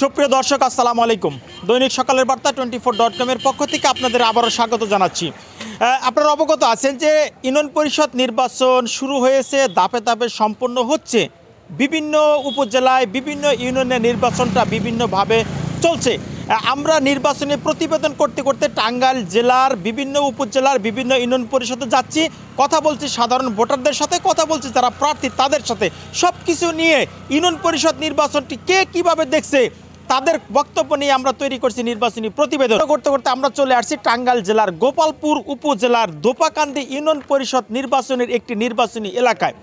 সুপ্রিয় দর্শক আসসালামু আলাইকুম দৈনিক সকালের বার্তা টোয়েন্টি ফোর ডট কমের পক্ষ থেকে আপনাদের আবারও স্বাগত জানাচ্ছি আপনারা অবগত আছেন যে ইউনিয়ন পরিষদ নির্বাচন শুরু হয়েছে দাপে দাপে সম্পন্ন হচ্ছে বিভিন্ন উপজেলায় বিভিন্ন ইউনিয়নের নির্বাচনটা বিভিন্নভাবে চলছে আমরা নির্বাচনে প্রতিবেদন করতে করতে টাঙ্গাইল জেলার বিভিন্ন উপজেলার বিভিন্ন ইউনিয়ন পরিষদে যাচ্ছি কথা বলছি সাধারণ ভোটারদের সাথে কথা বলছি যারা প্রার্থী তাদের সাথে সব কিছু নিয়ে ইউনিয়ন পরিষদ নির্বাচনটি কে কিভাবে দেখছে তাদের বক্তব্য নিয়ে আমরা তৈরি করছি নির্বাচনী প্রতিবেদন করতে করতে আমরা চলে আসছি টাঙ্গাইল জেলার গোপালপুর উপজেলার দোপাকান্দি ইউনিয়ন পরিষদ নির্বাচনের একটি নির্বাচনী এলাকায়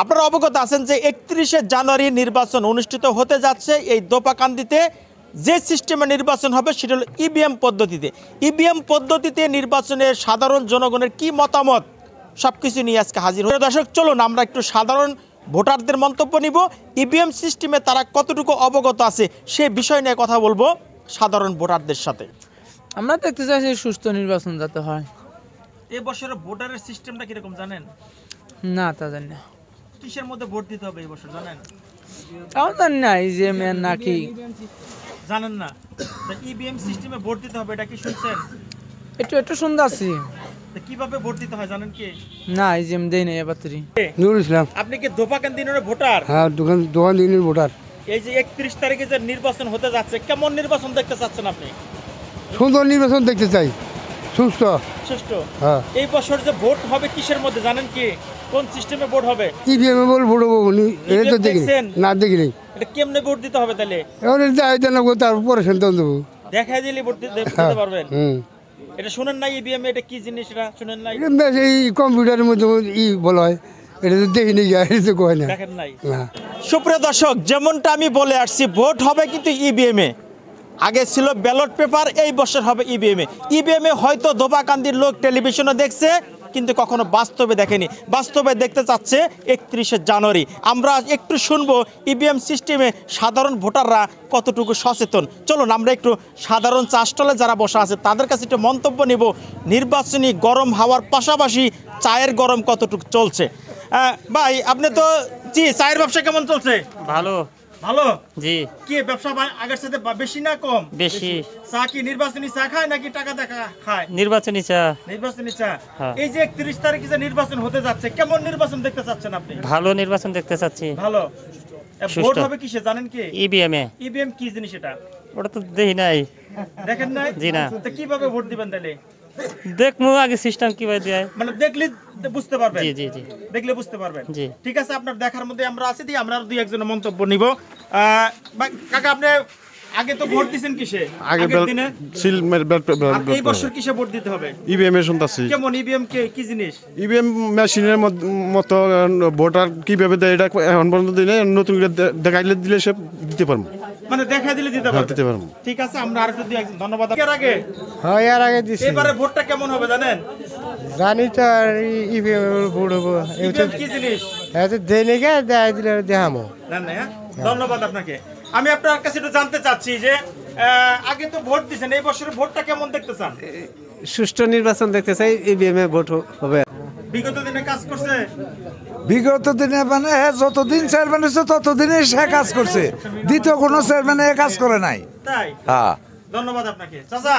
আপনারা অবগত আছেন যে একত্রিশে জানুয়ারি নির্বাচন অনুষ্ঠিত হতে যাচ্ছে এই দোপাকান্দিতে যে সিস্টেমে নির্বাচন হবে সেটা হলো ইভিএম পদ্ধতিতে ইভিএম পদ্ধতিতে নির্বাচনে সাধারণ জনগণের কি মতামত সব কিছু নিয়ে আজকে হাজির হয়ে দর্শক চলুন আমরা একটু সাধারণ ভোটারদের মন্তব্য নিব ইভিএম সিস্টেমে তারা কতটুকু অবগত আছে সে বিষয় নিয়ে কথা বলবো সাধারণ ভোটারদের সাথে আমরা দেখতে চাইছি সুস্থ নির্বাচন যাতে হয় এবছরের ভোটারের সিস্টেমটা কিরকম জানেন না তা জানি না কিসের মধ্যে ভোট দিতে হবে এবছর জানেন তাও জানি না ইজিএম এর নাকি জানেন না ইভিএম সিস্টেমে ভোট দিতে হবে এটা কি শুনছেন একটু একটু শুনতে কিভাবে ভোট দিতে হয় জানেন কি না এই দেই নুরুল ইসলাম আপনি কি দোপাকান দিনের ভোটার হ্যাঁ দোকান দোকান দিনের ভোটার এই যে তারিখে যে নির্বাচন হতে যাচ্ছে কেমন নির্বাচন দেখতে চাচ্ছেন আপনি সুন্দর নির্বাচন দেখতে চাই হ্যাঁ এই বছর যে ভোট হবে কিসের মধ্যে জানেন কি কোন সিস্টেমে ভোট হবে ইভিএম এ ভোট হবে উনি এটা তো না দেখিনি এটা কেমনে ভোট দিতে হবে তাহলে এখন এটা আয়োজন দেখা দিলে ভোট দিতে হ্যাঁ। পারবেন হুম এটা e এটা কি জিনিস এটা এই কম্পিউটারের মধ্যে ই বলা হয় এটা তো দেখিনি এটা তো কয় না দেখেন নাই সুপ্রিয় দর্শক যেমনটা আমি বলে আসছি ভোট হবে কিন্তু e এ আগে ছিল ব্যালট পেপার এই বছর হবে ইবিএমে e এ হয়তো দোবাকান্দির লোক টেলিভিশনে দেখছে কিন্তু কখনো বাস্তবে দেখেনি বাস্তবে দেখতে চাচ্ছে একত্রিশে জানুয়ারি আমরা একটু শুনবো ইভিএম e সিস্টেমে সাধারণ ভোটাররা কতটুকু সচেতন চলুন আমরা একটু সাধারণ চাষটলে যারা বসা আছে তাদের কাছে একটু মন্তব্য নেব নির্বাচনী গরম হাওয়ার পাশাপাশি চায়ের গরম কতটুকু চলছে ভাই আপনি তো জি চায়ের ব্যবসা কেমন চলছে ভালো ভালো জি কি ব্যবসা আগের সাথে বেশি না কম বেশি চা কি নির্বাচনী চা খায় নাকি টাকা দেখা খায় নির্বাচনী চা নির্বাচনী চা হ্যাঁ। এই যে একত্রিশ তারিখে যে নির্বাচন হতে যাচ্ছে কেমন নির্বাচন দেখতে চাচ্ছেন আপনি ভালো নির্বাচন দেখতে চাচ্ছি ভালো ভোট হবে কিসে জানেন কি ইভিএম e এ ইভিএম e কি জিনিস এটা ওটা তো দেখি নাই দেখেন নাই জি না তো কিভাবে ভোট দিবেন তাহলে দেখবো আগে সিস্টেম কিভাবে দেয় মানে দেখলি বুঝতে পারবেন জি জি জি দেখলে বুঝতে পারবেন জি ঠিক আছে আপনার দেখার মধ্যে আমরা আছি আমরা দুই একজনের মন্তব্য নিব কাকা আপনি আগে তো ভোট দিবেন কিসে আগে দিনে সিল এই বছর কিসে ভোট দিতে হবে ইভিএম e এ শুনতাছি কেমন ইভিএম e কে কি জিনিস ইভিএম e মেশিনের মতো ভোটার কিভাবে দেয় এটা এখন পর্যন্ত দিনে নতুন করে দেখাইলে দিলে সে দিতে পারবো মানে দেখা দিলে দিতে পারবে দিতে পারবো ঠিক আছে আমরা আরেকটু দিই একজন ধন্যবাদ এর আগে হ্যাঁ এর আগে দিছি এবারে ভোটটা কেমন হবে জানেন জানি তো ইভিএম এর ভোট হবে এটা কি জিনিস হ্যাঁ তো দেনে গে দেয় দিলে দেখামো না না হ্যাঁ? হ্যাঁ। ধন্যবাদ আপনাকে আমি আপনার কাছে একটু জানতে চাচ্ছি যে আগে তো ভোট দিয়েছেন এই বছরের ভোটটা কেমন দেখতে চান সুষ্ঠু নির্বাচন দেখতে চাই ইভিএম এ ভোট হবে বিগত দিনে কাজ করছে বিগত দিনে মানে যতদিন চেয়ারম্যান হয়েছে ততদিনে সে কাজ করছে দ্বিতীয় কোনো চেয়ারম্যান এ কাজ করে নাই হ্যাঁ ধন্যবাদ আপনাকে চাচা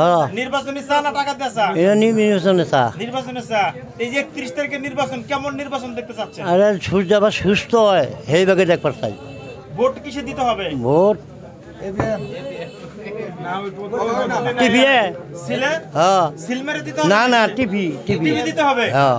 হ্যাঁ। নির্বাচনী চা না টাকা এই একত্রিশ নির্বাচন কেমন নির্বাচন সূর্য আবার সুস্থ হয় দেখবার ভোট কিসে দিতে হবে ভোট টিভি হ্যাঁ। না না টিভি টিভি দিতে হবে হ্যাঁ।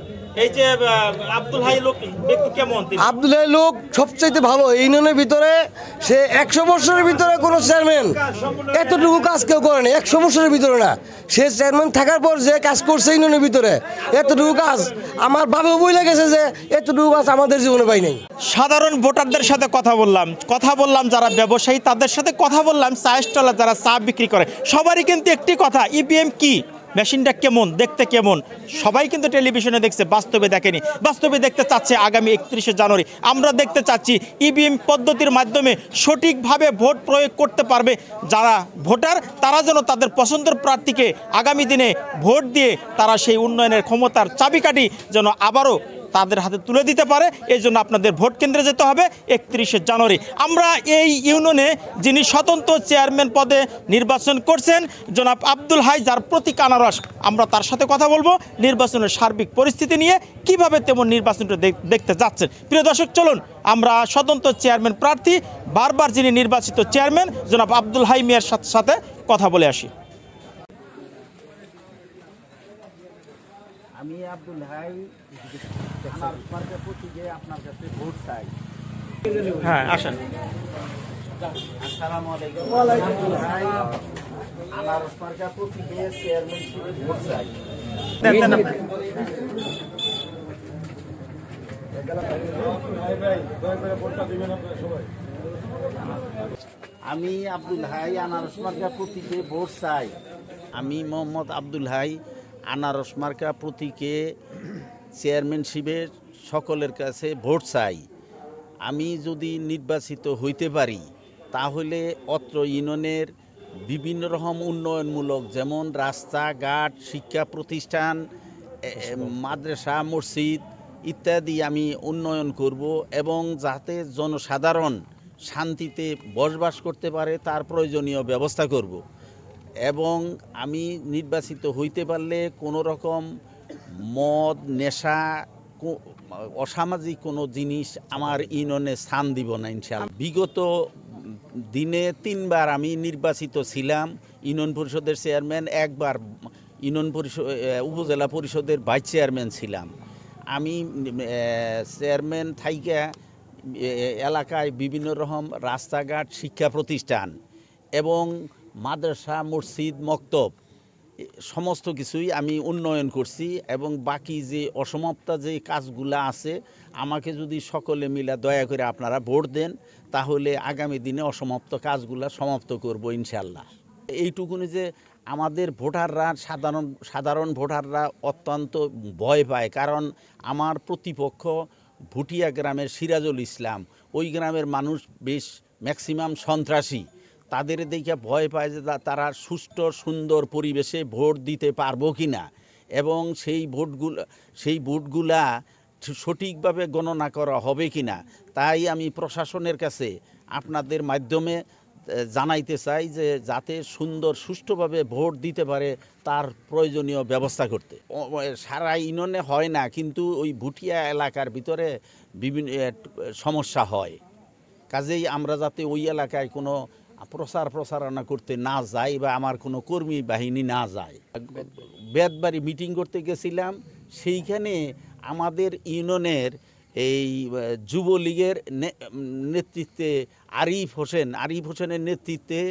এই যে আব্দুল হাই লোক ব্যক্তি সবচাইতে ভালো ইউনিয়নের ভিতরে সে একশো বছরের ভিতরে কোনো চেয়ারম্যান এতটুকু কাজ কেউ করেনি না একশো বছরের ভিতরে না সে চেয়ারম্যান থাকার পর যে কাজ করছে ইউনিয়নের ভিতরে এতটুকু কাজ আমার বাবা বই লেগেছে যে এতটুকু কাজ আমাদের জীবনে পাই নাই সাধারণ ভোটারদের সাথে কথা বললাম কথা বললাম যারা ব্যবসায়ী তাদের সাথে কথা বললাম চা স্টলার যারা চা বিক্রি করে সবারই কিন্তু একটি কথা ইপিএম e কি মেশিনটা কেমন দেখতে কেমন সবাই কিন্তু টেলিভিশনে দেখছে বাস্তবে দেখেনি বাস্তবে দেখতে চাচ্ছে আগামী একত্রিশে জানুয়ারি আমরা দেখতে চাচ্ছি ইভিএম পদ্ধতির মাধ্যমে সঠিকভাবে ভোট প্রয়োগ করতে পারবে যারা ভোটার তারা যেন তাদের পছন্দের প্রার্থীকে আগামী দিনে ভোট দিয়ে তারা সেই উন্নয়নের ক্ষমতার চাবিকাঠি যেন আবারও তাদের হাতে তুলে দিতে পারে এই জন্য আপনাদের ভোট কেন্দ্রে যেতে হবে একত্রিশে জানুয়ারি আমরা এই ইউনিয়নে যিনি স্বতন্ত্র চেয়ারম্যান পদে নির্বাচন করছেন জনাব আব্দুল হাই যার প্রতীক আনারস আমরা তার সাথে কথা বলবো নির্বাচনের সার্বিক পরিস্থিতি নিয়ে কিভাবে তেমন নির্বাচনটা দেখতে যাচ্ছেন প্রিয় দর্শক চলুন আমরা স্বতন্ত্র চেয়ারম্যান প্রার্থী বারবার যিনি নির্বাচিত চেয়ারম্যান জনাব আব্দুল হাই মিয়ার সাথে কথা বলে আসি আমি আব্দুল হাই আমার প্রতি যে আপনার কাছে ভোট চাই হ্যাঁ আসেন আসসালামু আলাইকুম আব্দুল হাই আমার সরকার প্রতি যে ভোট চাই আমি আব্দুল হাই আনারস মার্কা প্রতীকে ভোট চাই আমি মোহাম্মদ আব্দুল হাই আনারস মার্কা প্রতীকে চেয়ারম্যানশিপে সকলের কাছে ভোট চাই আমি যদি নির্বাচিত হইতে পারি তাহলে অত্র ইউনিয়নের বিভিন্ন রকম উন্নয়নমূলক যেমন রাস্তাঘাট শিক্ষা প্রতিষ্ঠান মাদ্রাসা মসজিদ ইত্যাদি আমি উন্নয়ন করব এবং যাতে জনসাধারণ শান্তিতে বসবাস করতে পারে তার প্রয়োজনীয় ব্যবস্থা করব এবং আমি নির্বাচিত হইতে পারলে কোনো রকম মদ নেশা অসামাজিক কোনো জিনিস আমার ইউনিয়নে স্থান দিব না ইনশাল বিগত দিনে তিনবার আমি নির্বাচিত ছিলাম ইউনিয়ন পরিষদের চেয়ারম্যান একবার ইউনিয়ন পরিষদ উপজেলা পরিষদের ভাইস চেয়ারম্যান ছিলাম আমি চেয়ারম্যান থাইকা এলাকায় বিভিন্ন রকম রাস্তাঘাট শিক্ষা প্রতিষ্ঠান এবং মাদ্রাসা মসজিদ মক্তব সমস্ত কিছুই আমি উন্নয়ন করছি এবং বাকি যে অসমাপ্তা যে কাজগুলো আছে আমাকে যদি সকলে মিলা দয়া করে আপনারা ভোট দেন তাহলে আগামী দিনে অসমাপ্ত কাজগুলো সমাপ্ত করব ইনশাল্লাহ এইটুকুনি যে আমাদের ভোটাররা সাধারণ সাধারণ ভোটাররা অত্যন্ত ভয় পায় কারণ আমার প্রতিপক্ষ ভুটিয়া গ্রামের সিরাজুল ইসলাম ওই গ্রামের মানুষ বেশ ম্যাক্সিমাম সন্ত্রাসী তাদের দেখে ভয় পায় যে তারা সুষ্ঠু সুন্দর পরিবেশে ভোট দিতে পারবো কি না এবং সেই ভোটগুলো সেই ভোটগুলা সঠিকভাবে গণনা করা হবে কি না তাই আমি প্রশাসনের কাছে আপনাদের মাধ্যমে জানাইতে চাই যে যাতে সুন্দর সুষ্ঠুভাবে ভোট দিতে পারে তার প্রয়োজনীয় ব্যবস্থা করতে সারা ইউনিয়নে হয় না কিন্তু ওই ভুটিয়া এলাকার ভিতরে বিভিন্ন সমস্যা হয় কাজেই আমরা যাতে ওই এলাকায় কোনো প্রচার প্রচারণা করতে না যায় বা আমার কোনো কর্মী বাহিনী না যায় বেদবাড়ি মিটিং করতে গেছিলাম সেইখানে আমাদের ইউনিয়নের এই যুবলীগের নেতৃত্বে আরিফ হোসেন আরিফ হোসেনের নেতৃত্বে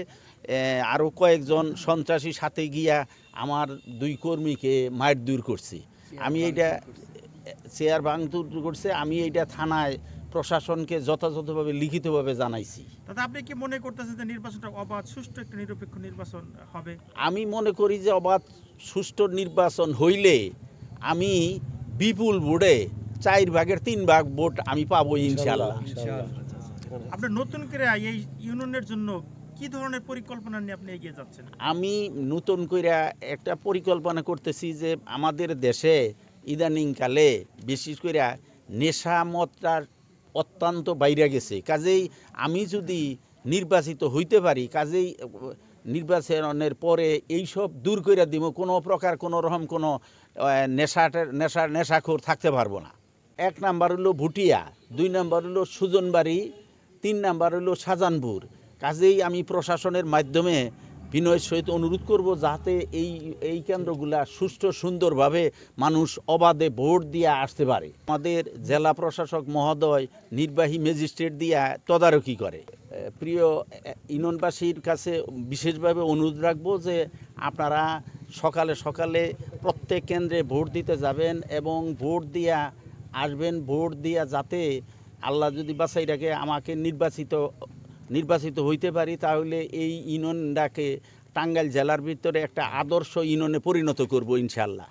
আরও কয়েকজন সন্ত্রাসী সাথে গিয়া আমার দুই কর্মীকে মায়ের দূর করছি আমি এটা চেয়ার ভাঙতুর করছে আমি এটা থানায় প্রশাসনকে যথাযথভাবে লিখিতভাবে জানাইছি দাদা আপনি কি মনে করতেছেন যে নির্বাচনটা অবাধ সুষ্ঠু একটা নিরপেক্ষ নির্বাচন হবে আমি মনে করি যে অবাধ সুষ্ঠু নির্বাচন হইলে আমি বিপুল ভোটে চার ভাগের তিন ভাগ ভোট আমি পাবো ইনশাল্লাহ আপনি নতুন করে এই ইউনিয়নের জন্য কি ধরনের পরিকল্পনা নিয়ে আপনি এগিয়ে যাচ্ছেন আমি নতুন করে একটা পরিকল্পনা করতেছি যে আমাদের দেশে ইদানিংকালে বিশেষ করে নেশা মতটার অত্যন্ত বাইরে গেছে কাজেই আমি যদি নির্বাচিত হইতে পারি কাজেই নির্বাচনের পরে এইসব দূর করে দিব কোনো প্রকার কোনো রকম কোনো নেশাটার নেশা নেশাখোর থাকতে পারবো না এক নাম্বার হলো ভুটিয়া দুই নাম্বার হলো সুজনবাড়ি তিন নাম্বার হলো সাজানপুর কাজেই আমি প্রশাসনের মাধ্যমে বিনয়ের সহিত অনুরোধ করব যাতে এই এই কেন্দ্রগুলা সুষ্ঠু সুন্দরভাবে মানুষ অবাধে ভোট দিয়ে আসতে পারে আমাদের জেলা প্রশাসক মহোদয় নির্বাহী ম্যাজিস্ট্রেট দিয়া তদারকি করে প্রিয় ইননবাসীর কাছে বিশেষভাবে অনুরোধ রাখবো যে আপনারা সকালে সকালে প্রত্যেক কেন্দ্রে ভোট দিতে যাবেন এবং ভোট দিয়া আসবেন ভোট দিয়া যাতে আল্লাহ যদি বাসাই রাখে আমাকে নির্বাচিত নির্বাচিত হইতে পারি তাহলে এই ইউনিয়নটাকে টাঙ্গাইল জেলার ভিতরে একটা আদর্শ ইউনিয়নে পরিণত করব ইনশাল্লাহ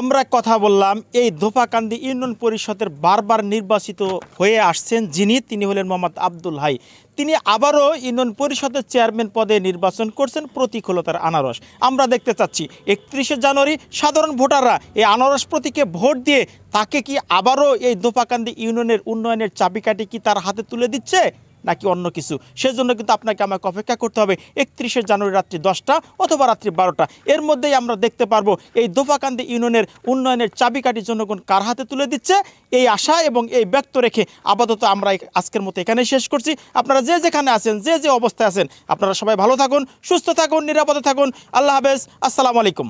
আমরা কথা বললাম এই ধোপাকান্দি ইউনিয়ন পরিষদের বারবার নির্বাচিত হয়ে আসছেন যিনি তিনি হলেন মোহাম্মদ আব্দুল হাই তিনি আবারও ইউনিয়ন পরিষদের চেয়ারম্যান পদে নির্বাচন করছেন প্রতিকূলতার আনারস আমরা দেখতে চাচ্ছি একত্রিশে জানুয়ারি সাধারণ ভোটাররা এই আনারস প্রতীকে ভোট দিয়ে তাকে কি আবারও এই ধোপাকান্দি ইউনিয়নের উন্নয়নের চাবিকাটি কি তার হাতে তুলে দিচ্ছে নাকি অন্য কিছু সেজন্য কিন্তু আপনাকে আমাকে অপেক্ষা করতে হবে একত্রিশে জানুয়ারি রাত্রি দশটা অথবা রাত্রি বারোটা এর মধ্যেই আমরা দেখতে পারবো এই দোফাকান্দি ইউনিয়নের উন্নয়নের চাবিকাঠি জনগণ কার হাতে তুলে দিচ্ছে এই আশা এবং এই ব্যক্ত রেখে আপাতত আমরা আজকের মতো এখানে শেষ করছি আপনারা যে যেখানে আছেন যে যে অবস্থায় আছেন আপনারা সবাই ভালো থাকুন সুস্থ থাকুন নিরাপদে থাকুন আল্লাহ হাফেজ আসসালামু আলাইকুম